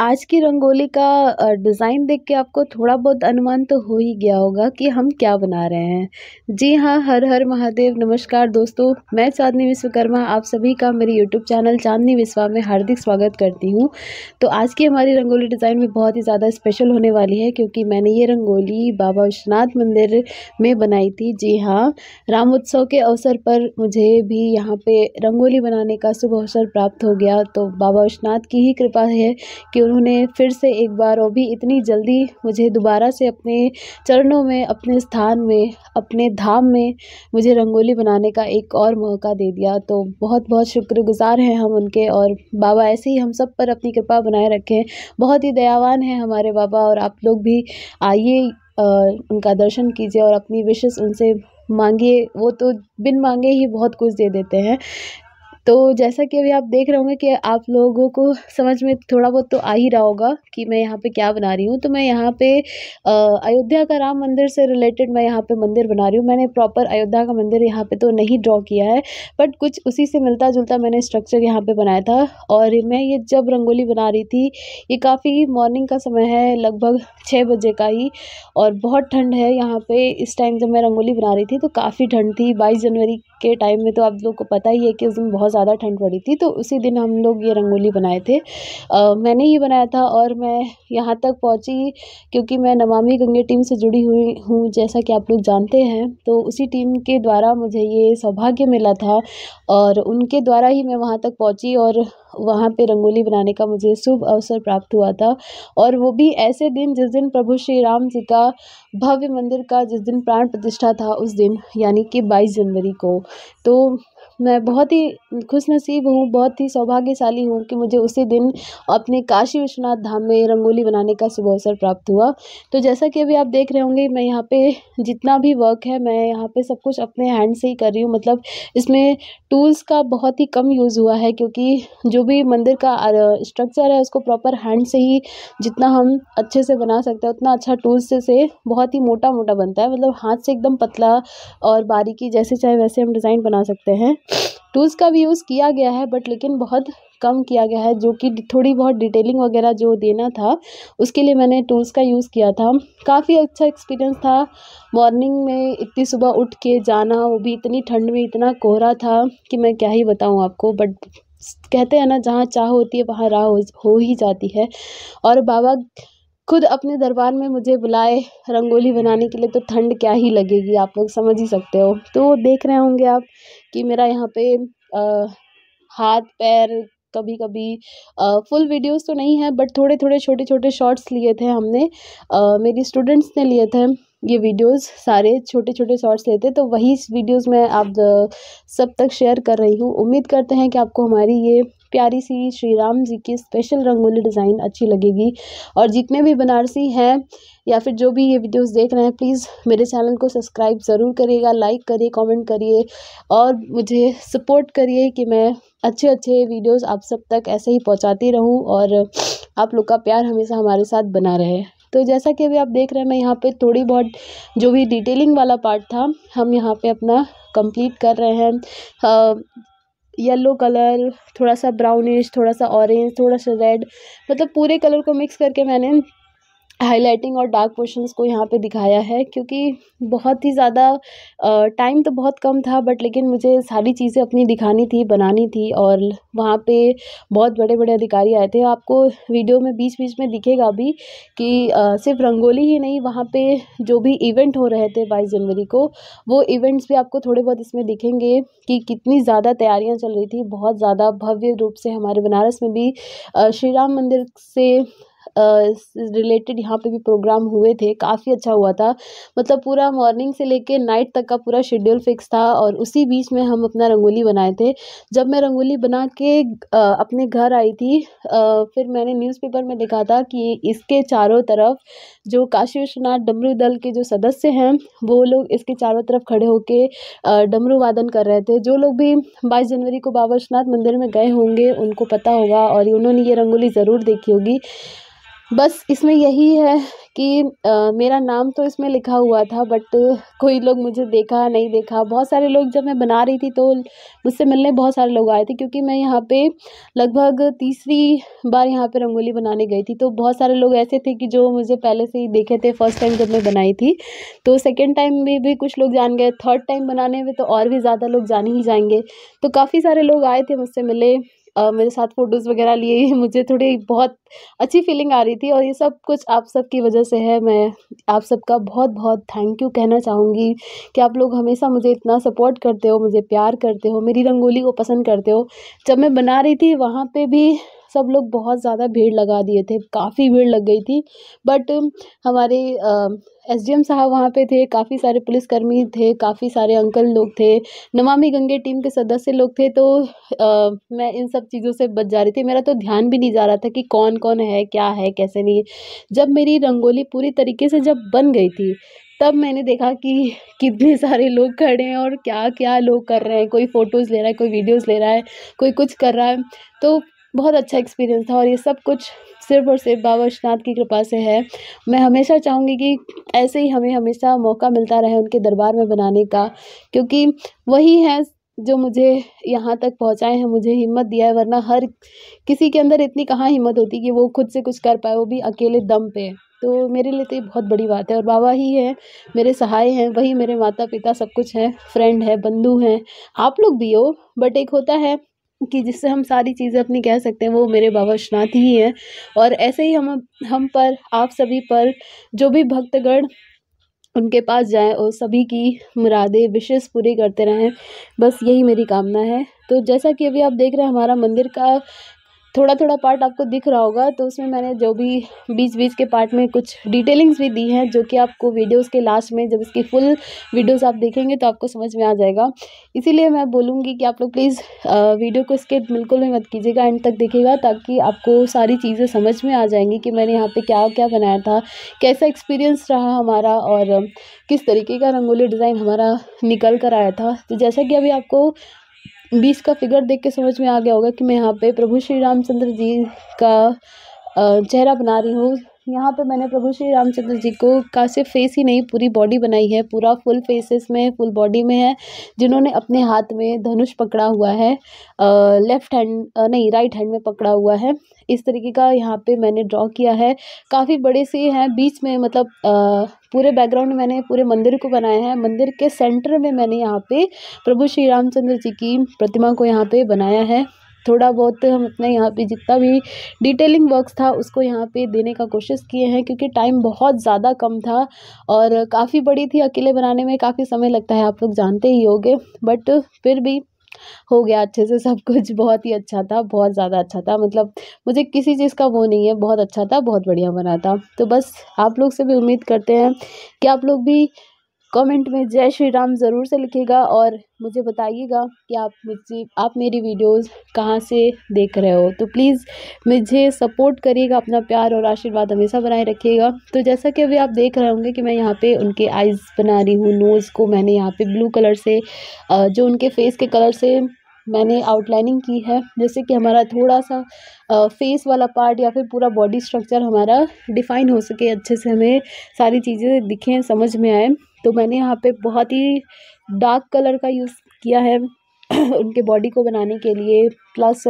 आज की रंगोली का डिज़ाइन देख के आपको थोड़ा बहुत अनुमान तो हो ही गया होगा कि हम क्या बना रहे हैं जी हाँ हर हर महादेव नमस्कार दोस्तों मैं चांदनी विश्वकर्मा आप सभी का मेरे यूट्यूब चैनल चांदनी विश्वा में हार्दिक स्वागत करती हूँ तो आज की हमारी रंगोली डिज़ाइन भी बहुत ही ज़्यादा स्पेशल होने वाली है क्योंकि मैंने ये रंगोली बाबा विश्वनाथ मंदिर में बनाई थी जी हाँ राम उत्सव के अवसर पर मुझे भी यहाँ पर रंगोली बनाने का शुभ अवसर प्राप्त हो गया तो बाबा विश्वनाथ की ही कृपा है कि उन्होंने फिर से एक बार और भी इतनी जल्दी मुझे दोबारा से अपने चरणों में अपने स्थान में अपने धाम में मुझे रंगोली बनाने का एक और मौका दे दिया तो बहुत बहुत शुक्रगुज़ार हैं हम उनके और बाबा ऐसे ही हम सब पर अपनी कृपा बनाए रखें बहुत ही दयावान हैं हमारे बाबा और आप लोग भी आइए उनका दर्शन कीजिए और अपनी विशेष उनसे मांगिए वो तो बिन मांगे ही बहुत कुछ दे देते हैं तो जैसा कि अभी आप देख रहे होंगे कि आप लोगों को समझ में थोड़ा बहुत तो आ ही रहा होगा कि मैं यहाँ पे क्या बना रही हूँ तो मैं यहाँ पे अयोध्या का राम मंदिर से रिलेटेड मैं यहाँ पे मंदिर बना रही हूँ मैंने प्रॉपर अयोध्या का मंदिर यहाँ पे तो नहीं ड्रॉ किया है बट कुछ उसी से मिलता जुलता मैंने स्ट्रक्चर यहाँ पर बनाया था और मैं ये जब रंगोली बना रही थी ये काफ़ी मॉर्निंग का समय है लगभग छः बजे का ही और बहुत ठंड है यहाँ पर इस टाइम जब मैं रंगोली बना रही थी तो काफ़ी ठंड थी बाईस जनवरी के टाइम में तो आप लोग को पता ही है कि उस दिन बहुत बहुत ज़्यादा ठंड पड़ी थी तो उसी दिन हम लोग ये रंगोली बनाए थे मैंने ही बनाया था और मैं यहाँ तक पहुँची क्योंकि मैं नमामि गंगे टीम से जुड़ी हुई हूँ जैसा कि आप लोग जानते हैं तो उसी टीम के द्वारा मुझे ये सौभाग्य मिला था और उनके द्वारा ही मैं वहाँ तक पहुँची और वहाँ पे रंगोली बनाने का मुझे शुभ अवसर प्राप्त हुआ था और वो भी ऐसे दिन जिस दिन प्रभु श्री राम जी का भव्य मंदिर का जिस दिन प्राण प्रतिष्ठा था उस दिन यानी कि बाईस जनवरी को तो मैं बहुत ही खुश नसीब हूँ बहुत ही सौभाग्यशाली हूँ कि मुझे उसी दिन अपने काशी विश्वनाथ धाम में रंगोली बनाने का शुभ अवसर प्राप्त हुआ तो जैसा कि अभी आप देख रहे होंगे मैं यहाँ पे जितना भी वर्क है मैं यहाँ पे सब कुछ अपने हैंड से ही कर रही हूँ मतलब इसमें टूल्स का बहुत ही कम यूज़ हुआ है क्योंकि जो जो भी मंदिर का स्ट्रक्चर है उसको प्रॉपर हैंड से ही जितना हम अच्छे से बना सकते हैं उतना अच्छा टूल्स से, से बहुत ही मोटा मोटा बनता है मतलब हाथ से एकदम पतला और बारीकी जैसे चाहे वैसे हम डिज़ाइन बना सकते हैं टूल्स का भी यूज़ किया गया है बट लेकिन बहुत कम किया गया है जो कि थोड़ी बहुत डिटेलिंग वगैरह जो देना था उसके लिए मैंने टूल्स का यूज़ किया था काफ़ी अच्छा एक्सपीरियंस था मॉर्निंग में इतनी सुबह उठ के जाना वो भी इतनी ठंड में इतना कोहरा था कि मैं क्या ही बताऊँ आपको बट कहते हैं ना जहाँ चाह होती है वहाँ राह हो ही जाती है और बाबा खुद अपने दरबार में मुझे बुलाए रंगोली बनाने के लिए तो ठंड क्या ही लगेगी आप लोग समझ ही सकते हो तो देख रहे होंगे आप कि मेरा यहाँ पे आ, हाथ पैर कभी कभी आ, फुल वीडियोस तो नहीं है बट थोड़े थोड़े छोटे छोटे शॉर्ट्स लिए थे हमने आ, मेरी स्टूडेंट्स ने लिए थे ये वीडियोस सारे छोटे छोटे शॉर्ट्स लेते तो वही वीडियोस में आप सब तक शेयर कर रही हूँ उम्मीद करते हैं कि आपको हमारी ये प्यारी सी श्री राम जी की स्पेशल रंगोली डिज़ाइन अच्छी लगेगी और जितने भी बनारसी हैं या फिर जो भी ये वीडियोस देख रहे हैं प्लीज़ मेरे चैनल को सब्सक्राइब ज़रूर करिएगा लाइक करिए कमेंट करिए और मुझे सपोर्ट करिए कि मैं अच्छे अच्छे वीडियोस आप सब तक ऐसे ही पहुंचाती रहूं और आप लोग का प्यार हमेशा हमारे साथ बना रहे तो जैसा कि अभी आप देख रहे हैं मैं यहाँ पे थोड़ी बहुत जो भी डिटेलिंग वाला पार्ट था हम यहाँ पे अपना कंप्लीट कर रहे हैं येलो कलर थोड़ा सा ब्राउनिश थोड़ा सा ऑरेंज थोड़ा सा रेड मतलब पूरे कलर को मिक्स करके मैंने हाईलाइटिंग और डार्क पोर्शंस को यहाँ पे दिखाया है क्योंकि बहुत ही ज़्यादा टाइम तो बहुत कम था बट लेकिन मुझे सारी चीज़ें अपनी दिखानी थी बनानी थी और वहाँ पे बहुत बड़े बड़े अधिकारी आए थे आपको वीडियो में बीच बीच में दिखेगा भी कि आ, सिर्फ रंगोली ही नहीं वहाँ पे जो भी इवेंट हो रहे थे बाईस जनवरी को वो इवेंट्स भी आपको थोड़े बहुत इसमें दिखेंगे कि कितनी ज़्यादा तैयारियाँ चल रही थी बहुत ज़्यादा भव्य रूप से हमारे बनारस में भी श्री राम मंदिर से रिलेटेड यहाँ पे भी प्रोग्राम हुए थे काफ़ी अच्छा हुआ था मतलब पूरा मॉर्निंग से लेके नाइट तक का पूरा शेड्यूल फिक्स था और उसी बीच में हम अपना रंगोली बनाए थे जब मैं रंगोली बना के अपने घर आई थी फिर मैंने न्यूज़पेपर में देखा था कि इसके चारों तरफ जो काशी विश्वनाथ डमरू दल के जो सदस्य हैं वो लोग इसके चारों तरफ खड़े होकर डमरू वादन कर रहे थे जो लोग भी बाईस जनवरी को बाबा विश्वनाथ मंदिर में गए होंगे उनको पता होगा और उन्होंने ये रंगोली ज़रूर देखी होगी बस इसमें यही है कि आ, मेरा नाम तो इसमें लिखा हुआ था बट कोई लोग मुझे देखा नहीं देखा बहुत सारे लोग जब मैं बना रही थी तो मुझसे मिलने बहुत सारे लोग आए थे क्योंकि मैं यहाँ पे लगभग तीसरी बार यहाँ पे रंगोली बनाने गई थी तो बहुत सारे लोग ऐसे थे कि जो मुझे पहले से ही देखे थे फर्स्ट टाइम जब मैं बनाई थी तो सेकेंड टाइम में भी कुछ लोग जान गए थर्ड टाइम बनाने में तो और भी ज़्यादा लोग जान ही जाएंगे तो काफ़ी सारे लोग आए थे मुझसे मिले मेरे साथ फ़ोटोज़ वगैरह लिए मुझे थोड़ी बहुत अच्छी फीलिंग आ रही थी और ये सब कुछ आप सब की वजह से है मैं आप सबका बहुत बहुत थैंक यू कहना चाहूँगी कि आप लोग हमेशा मुझे इतना सपोर्ट करते हो मुझे प्यार करते हो मेरी रंगोली को पसंद करते हो जब मैं बना रही थी वहाँ पर भी सब लोग बहुत ज़्यादा भीड़ लगा दिए थे काफ़ी भीड़ लग गई थी बट हमारे एस डी एम साहब वहाँ पे थे काफ़ी सारे पुलिसकर्मी थे काफ़ी सारे अंकल लोग थे नमामि गंगे टीम के सदस्य लोग थे तो आ, मैं इन सब चीज़ों से बच जा रही थी मेरा तो ध्यान भी नहीं जा रहा था कि कौन कौन है क्या है कैसे नहीं जब मेरी रंगोली पूरी तरीके से जब बन गई थी तब मैंने देखा कि कितने सारे लोग खड़े हैं और क्या क्या लोग कर रहे हैं कोई फ़ोटोज़ ले रहा है कोई वीडियोज़ ले रहा है कोई कुछ कर रहा है तो बहुत अच्छा एक्सपीरियंस था और ये सब कुछ सिर्फ और सिर्फ बाबा विश्वनाथ की कृपा से है मैं हमेशा चाहूँगी कि ऐसे ही हमें हमेशा मौका मिलता रहे उनके दरबार में बनाने का क्योंकि वही है जो मुझे यहाँ तक पहुँचाए हैं मुझे हिम्मत दिया है वरना हर किसी के अंदर इतनी कहाँ हिम्मत होती कि वो खुद से कुछ कर पाए वो भी अकेले दम पे तो मेरे लिए तो ये बहुत बड़ी बात है और बाबा ही है मेरे सहाय हैं वही मेरे माता पिता सब कुछ हैं फ्रेंड है बंधु हैं आप लोग भी हो बट एक होता है कि जिससे हम सारी चीज़ें अपनी कह सकते हैं वो मेरे बाबा विश्वनाथ ही हैं और ऐसे ही हम हम पर आप सभी पर जो भी भक्तगण उनके पास जाएं और सभी की मुरादें विशेष पूरी करते रहें बस यही मेरी कामना है तो जैसा कि अभी आप देख रहे हैं हमारा मंदिर का थोड़ा थोड़ा पार्ट आपको दिख रहा होगा तो उसमें मैंने जो भी बीच बीच के पार्ट में कुछ डिटेलिंग्स भी दी हैं जो कि आपको वीडियोस के लास्ट में जब इसकी फुल वीडियोस आप देखेंगे तो आपको समझ में आ जाएगा इसीलिए मैं बोलूँगी कि आप लोग प्लीज़ वीडियो को स्किप बिल्कुल भी मत कीजिएगा एंड तक देखिएगा ताकि आपको सारी चीज़ें समझ में आ जाएंगी कि मैंने यहाँ पर क्या क्या बनाया था कैसा एक्सपीरियंस रहा हमारा और किस तरीके का रंगोली डिज़ाइन हमारा निकल कर आया था तो जैसा कि अभी आपको बीस का फिगर देख के समझ में आ गया होगा कि मैं यहाँ पे प्रभु श्री रामचंद्र जी का चेहरा बना रही हूँ यहाँ पे मैंने प्रभु श्री रामचंद्र जी को का सिर्फ फेस ही नहीं पूरी बॉडी बनाई है पूरा फुल फेसेस में फुल बॉडी में है जिन्होंने अपने हाथ में धनुष पकड़ा हुआ है लेफ़्ट हैंड नहीं राइट हैंड में पकड़ा हुआ है इस तरीके का यहाँ पे मैंने ड्रॉ किया है काफ़ी बड़े से हैं बीच में मतलब आ, पूरे बैकग्राउंड मैंने पूरे मंदिर को बनाया है मंदिर के सेंटर में मैंने यहाँ पे प्रभु श्री रामचंद्र जी की प्रतिमा को यहाँ पे बनाया है थोड़ा बहुत हम अपने यहाँ पे जितना भी डिटेलिंग वर्क्स था उसको यहाँ पे देने का कोशिश किए हैं क्योंकि टाइम बहुत ज़्यादा कम था और काफ़ी बड़ी थी अकेले बनाने में काफ़ी समय लगता है आप लोग जानते ही होंगे बट फिर भी हो गया अच्छे से सब कुछ बहुत ही अच्छा था बहुत ज़्यादा अच्छा था मतलब मुझे किसी चीज़ का वो नहीं है बहुत अच्छा था बहुत बढ़िया बना था तो बस आप लोग से भी उम्मीद करते हैं कि आप लोग भी कमेंट में जय श्री राम ज़रूर से लिखेगा और मुझे बताइएगा कि आप मुझे आप मेरी वीडियोस कहाँ से देख रहे हो तो प्लीज़ मुझे सपोर्ट करिएगा अपना प्यार और आशीर्वाद हमेशा बनाए रखिएगा तो जैसा कि अभी आप देख रहे होंगे कि मैं यहाँ पे उनके आइज़ बना रही हूँ नोज़ को मैंने यहाँ पे ब्लू कलर से जो उनके फेस के कलर से मैंने आउटलाइनिंग की है जैसे कि हमारा थोड़ा सा फेस वाला पार्ट या फिर पूरा बॉडी स्ट्रक्चर हमारा डिफ़ाइन हो सके अच्छे से हमें सारी चीज़ें दिखें समझ में आए तो मैंने यहाँ पे बहुत ही डार्क कलर का यूज़ किया है उनके बॉडी को बनाने के लिए प्लस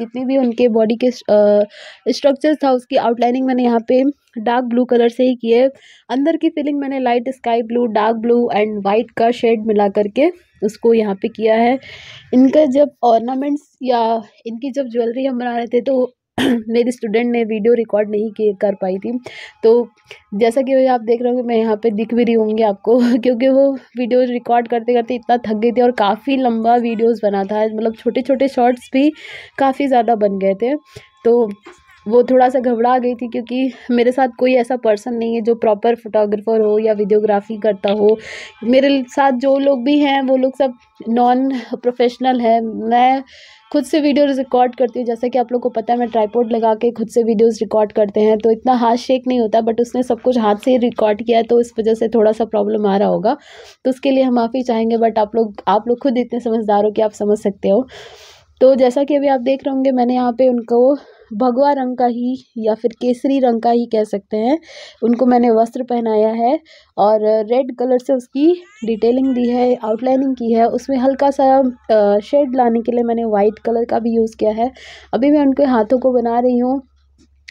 जितने भी उनके बॉडी के स्ट्रक्चर्स था उसकी आउटलाइनिंग मैंने यहाँ पे डार्क ब्लू कलर से ही की है अंदर की फीलिंग मैंने light sky blue dark blue and white का शेड मिला करके उसको यहाँ पे किया है इनका जब ऑर्नामेंट्स या इनकी जब ज्वेलरी हम बना रहे थे तो मेरी स्टूडेंट ने वीडियो रिकॉर्ड नहीं किए कर पाई थी तो जैसा कि आप देख रहे हो मैं यहाँ पे दिख भी रही हूँगी आपको क्योंकि वो वीडियो रिकॉर्ड करते करते इतना थक गई थी और काफ़ी लंबा वीडियोस बना था मतलब छोटे छोटे शॉर्ट्स भी काफ़ी ज़्यादा बन गए थे तो वो थोड़ा सा घबरा गई थी क्योंकि मेरे साथ कोई ऐसा पर्सन नहीं है जो प्रॉपर फ़ोटोग्राफ़र हो या वीडियोग्राफ़ी करता हो मेरे साथ जो लोग भी हैं वो लोग सब नॉन प्रोफेशनल हैं मैं खुद से वीडियो रिकॉर्ड करती हूँ जैसा कि आप लोग को पता है मैं ट्राईपोर्ड लगा के खुद से वीडियोस रिकॉर्ड करते हैं तो इतना हाथ शेक नहीं होता बट उसने सब कुछ हाथ से ही रिकॉर्ड किया है तो इस वजह से थोड़ा सा प्रॉब्लम आ रहा होगा तो उसके लिए हम माफ़ी चाहेंगे बट आप लोग आप लोग खुद इतने समझदार हो कि आप समझ सकते हो तो जैसा कि अभी आप देख रहे होंगे मैंने यहाँ पे उनको भगवा रंग का ही या फिर केसरी रंग का ही कह सकते हैं उनको मैंने वस्त्र पहनाया है और रेड कलर से उसकी डिटेलिंग दी है आउटलाइनिंग की है उसमें हल्का सा शेड लाने के लिए मैंने वाइट कलर का भी यूज़ किया है अभी मैं उनके हाथों को बना रही हूँ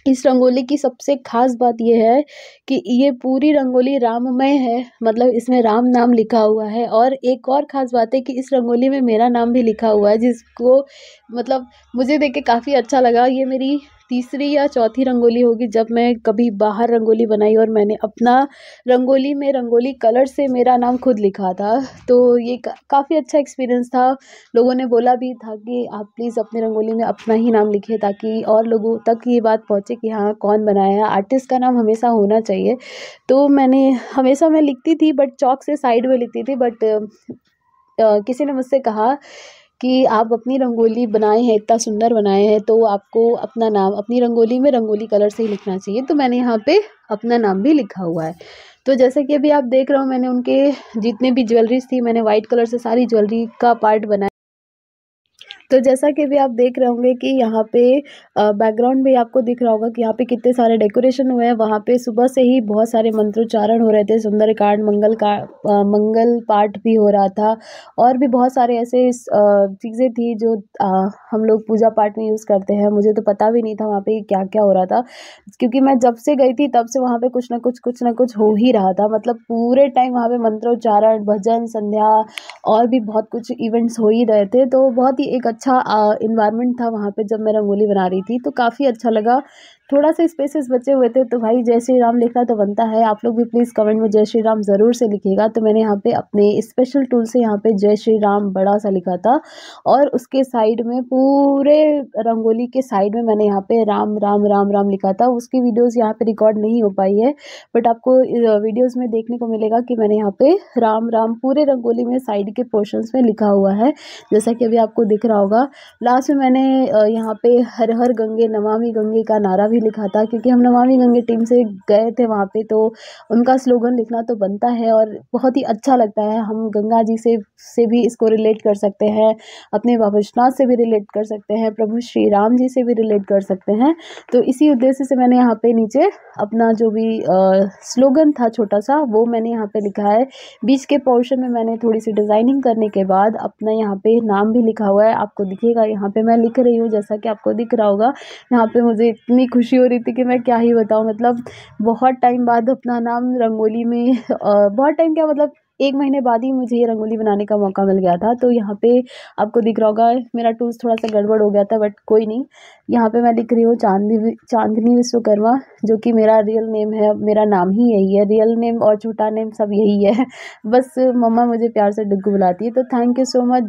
इस रंगोली की सबसे खास बात यह है कि ये पूरी रंगोली राममय है मतलब इसमें राम नाम लिखा हुआ है और एक और ख़ास बात है कि इस रंगोली में मेरा नाम भी लिखा हुआ है जिसको मतलब मुझे देख के काफ़ी अच्छा लगा ये मेरी तीसरी या चौथी रंगोली होगी जब मैं कभी बाहर रंगोली बनाई और मैंने अपना रंगोली में रंगोली कलर से मेरा नाम खुद लिखा था तो ये काफ़ी अच्छा एक्सपीरियंस था लोगों ने बोला भी था कि आप प्लीज़ अपनी रंगोली में अपना ही नाम लिखें ताकि और लोगों तक ये बात पहुँचे कि हाँ कौन बनाया है आर्टिस्ट का नाम हमेशा होना चाहिए तो मैंने हमेशा मैं लिखती थी बट चौक से साइड में लिखती थी बट Uh, किसी ने मुझसे कहा कि आप अपनी रंगोली बनाए हैं इतना सुंदर बनाए हैं तो आपको अपना नाम अपनी रंगोली में रंगोली कलर से ही लिखना चाहिए तो मैंने यहाँ पे अपना नाम भी लिखा हुआ है तो जैसे कि अभी आप देख रहे हो मैंने उनके जितने भी ज्वेलरीज थी मैंने वाइट कलर से सारी ज्वेलरी का पार्ट बनाया तो जैसा कि भी आप देख रहे होंगे कि यहाँ पे बैकग्राउंड भी आपको दिख रहा होगा कि यहाँ पे कितने सारे डेकोरेशन हुए हैं वहाँ पे सुबह से ही बहुत सारे मंत्रोच्चारण हो रहे थे सुंदर कांड मंगल का मंगल पाठ भी हो रहा था और भी बहुत सारे ऐसे चीज़ें थी जो आ, हम लोग पूजा पाठ में यूज़ करते हैं मुझे तो पता भी नहीं था वहाँ पर क्या क्या हो रहा था क्योंकि मैं जब से गई थी तब से वहाँ पर कुछ ना कुछ कुछ ना कुछ हो ही रहा था मतलब पूरे टाइम वहाँ पर मंत्रोच्चारण भजन संध्या और भी बहुत कुछ इवेंट्स हो ही रहे थे तो बहुत ही एक अच्छा इन्वायरमेंट था वहाँ पे जब मैं रंगोली बना रही थी तो काफ़ी अच्छा लगा थोड़ा सा स्पेसेस बचे हुए थे तो भाई जय श्री राम लिखना तो बनता है आप लोग भी प्लीज़ कमेंट में जय श्री राम ज़रूर से लिखिएगा तो मैंने यहाँ पे अपने स्पेशल टूल से यहाँ पे जय श्री राम बड़ा सा लिखा था और उसके साइड में पूरे रंगोली के साइड में मैंने यहाँ पे राम राम राम राम लिखा था उसकी वीडियोज़ यहाँ पर रिकॉर्ड नहीं हो पाई है बट आपको वीडियोज़ में देखने को मिलेगा कि मैंने यहाँ पर राम राम पूरे रंगोली में साइड के पोर्शन में लिखा हुआ है जैसा कि अभी आपको दिख रहा होगा लास्ट में मैंने यहाँ पर हर हर गंगे नमामि गंगे का नारा भी लिखा था क्योंकि हम नमामि गंगे टीम से गए थे वहाँ पे तो उनका स्लोगन लिखना तो बनता है और बहुत ही अच्छा लगता है हम गंगा जी से से भी इसको रिलेट कर सकते हैं अपने बाबा विश्वनाथ से भी रिलेट कर सकते हैं प्रभु श्री राम जी से भी रिलेट कर सकते हैं तो इसी उद्देश्य से मैंने यहाँ पे नीचे अपना जो भी आ, स्लोगन था छोटा सा वो मैंने यहाँ पे लिखा है बीच के पोर्शन में मैंने थोड़ी सी डिज़ाइनिंग करने के बाद अपना यहाँ पे नाम भी लिखा हुआ है आपको दिखेगा यहाँ पे मैं लिख रही हूँ जैसा कि आपको दिख रहा होगा यहाँ पे मुझे इतनी खुशी खुशी हो रही थी कि मैं क्या ही बताऊँ मतलब बहुत टाइम बाद अपना नाम रंगोली में बहुत टाइम क्या मतलब एक महीने बाद ही मुझे ये रंगोली बनाने का मौका मिल गया था तो यहाँ पे आपको दिख रहा होगा मेरा टूल्स थोड़ा सा गड़बड़ हो गया था बट कोई नहीं यहाँ पे मैं लिख रही हूँ चांदनी चांदनी विश्वकर्मा जो कि मेरा रियल नेम है मेरा नाम ही यही है रियल नेम और छोटा नेम सब यही है बस मम्मा मुझे प्यार से डिग्गू बुलाती है तो थैंक यू सो मच